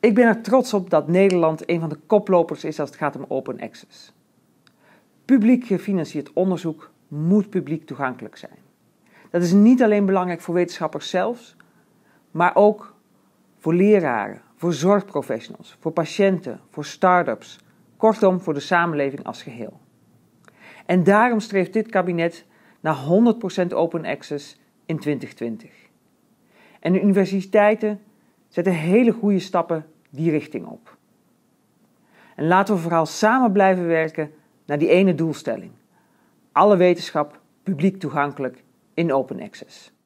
Ik ben er trots op dat Nederland een van de koplopers is als het gaat om open access. Publiek gefinancierd onderzoek moet publiek toegankelijk zijn. Dat is niet alleen belangrijk voor wetenschappers zelf, maar ook voor leraren, voor zorgprofessionals, voor patiënten, voor start-ups, kortom voor de samenleving als geheel. En daarom streeft dit kabinet naar 100% open access in 2020. En de universiteiten zetten hele goede stappen die richting op. En laten we vooral samen blijven werken naar die ene doelstelling. Alle wetenschap publiek toegankelijk in open access.